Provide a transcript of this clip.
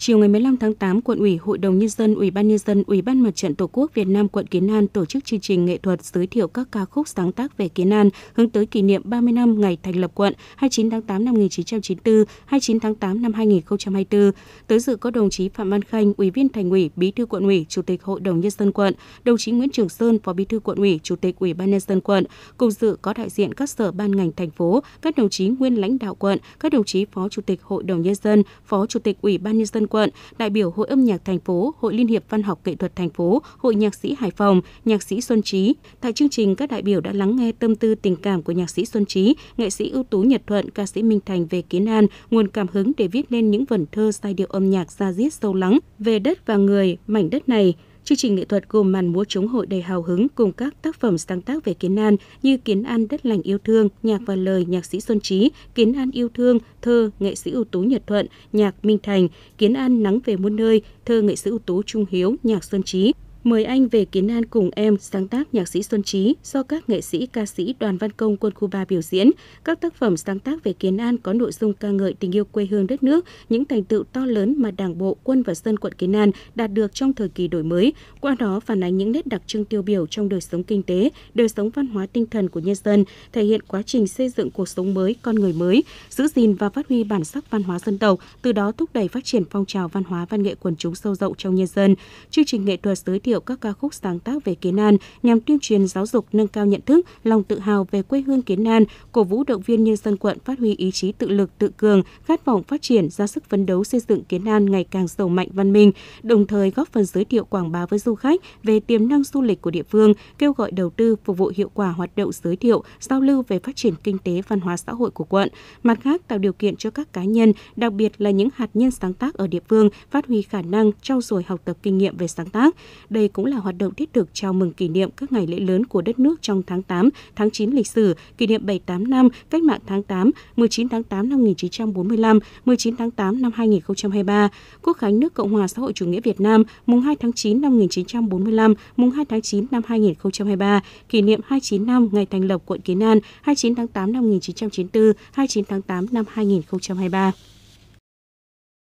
Chiều ngày 15 tháng 8, quận ủy, Hội đồng nhân dân, Ủy ban nhân dân, Ủy ban Mặt trận Tổ quốc Việt Nam quận Kiến An tổ chức chương trình nghệ thuật giới thiệu các ca khúc sáng tác về Kiến An hướng tới kỷ niệm 30 năm ngày thành lập quận 29 tháng 8 năm 1994, 29 tháng 8 năm 2024. Tới dự có đồng chí Phạm Văn Khanh, Ủy viên Thành ủy, Bí thư Quận ủy, Chủ tịch Hội đồng nhân dân quận, đồng chí Nguyễn Trường Sơn, Phó Bí thư Quận ủy, Chủ tịch Ủy ban nhân dân quận. Cùng dự có đại diện các sở ban ngành thành phố, các đồng chí nguyên lãnh đạo quận, các đồng chí Phó Chủ tịch Hội đồng nhân dân, Phó Chủ tịch Ủy ban nhân dân quận, đại biểu Hội âm nhạc thành phố, Hội Liên hiệp Văn học Nghệ thuật thành phố, Hội nhạc sĩ Hải Phòng, nhạc sĩ Xuân Trí. Tại chương trình, các đại biểu đã lắng nghe tâm tư tình cảm của nhạc sĩ Xuân Trí, nghệ sĩ ưu tú Nhật Thuận, ca sĩ Minh Thành về kiến an, nguồn cảm hứng để viết nên những vần thơ giai điệu âm nhạc ra diết sâu lắng về đất và người, mảnh đất này, Chương trình nghệ thuật gồm màn múa chống hội đầy hào hứng cùng các tác phẩm sáng tác về Kiến An như Kiến An đất lành yêu thương, nhạc và lời nhạc sĩ Xuân Trí, Kiến An yêu thương, thơ nghệ sĩ ưu tú Nhật Thuận, nhạc Minh Thành, Kiến An nắng về muôn nơi, thơ nghệ sĩ ưu tú Trung Hiếu, nhạc Xuân Trí, mời anh về kiến an cùng em sáng tác nhạc sĩ Xuân Trí do các nghệ sĩ ca sĩ Đoàn Văn Công quân khu 3 biểu diễn. Các tác phẩm sáng tác về kiến an có nội dung ca ngợi tình yêu quê hương đất nước, những thành tựu to lớn mà Đảng bộ, quân và dân quận Kiến An đạt được trong thời kỳ đổi mới, qua đó phản ánh những nét đặc trưng tiêu biểu trong đời sống kinh tế, đời sống văn hóa tinh thần của nhân dân, thể hiện quá trình xây dựng cuộc sống mới, con người mới, giữ gìn và phát huy bản sắc văn hóa dân tộc, từ đó thúc đẩy phát triển phong trào văn hóa văn nghệ quần chúng sâu rộng trong nhân dân. Chương trình nghệ thuật giới thiệu thiệu các ca khúc sáng tác về kiến an nhằm tuyên truyền giáo dục nâng cao nhận thức, lòng tự hào về quê hương kiến an, cổ vũ động viên nhân dân quận phát huy ý chí tự lực, tự cường, khát vọng phát triển, ra sức phấn đấu xây dựng kiến an ngày càng giàu mạnh văn minh, đồng thời góp phần giới thiệu quảng bá với du khách về tiềm năng du lịch của địa phương, kêu gọi đầu tư phục vụ hiệu quả hoạt động giới thiệu, giao lưu về phát triển kinh tế văn hóa xã hội của quận. Mặt khác tạo điều kiện cho các cá nhân, đặc biệt là những hạt nhân sáng tác ở địa phương phát huy khả năng trau dồi học tập kinh nghiệm về sáng tác. Đây đây cũng là hoạt động thiết thực chào mừng kỷ niệm các ngày lễ lớn của đất nước trong tháng 8, tháng 9 lịch sử, kỷ niệm 78 năm Cách mạng tháng 8, 19 tháng 8 năm 1945, 19 tháng 8 năm 2023, Quốc khánh nước Cộng hòa xã hội chủ nghĩa Việt Nam mùng 2 tháng 9 năm 1945, mùng 2 tháng 9 năm 2023, kỷ niệm 29 năm ngày thành lập quận Kiến An, 29 tháng 8 năm 1994, 29 tháng 8 năm 2023.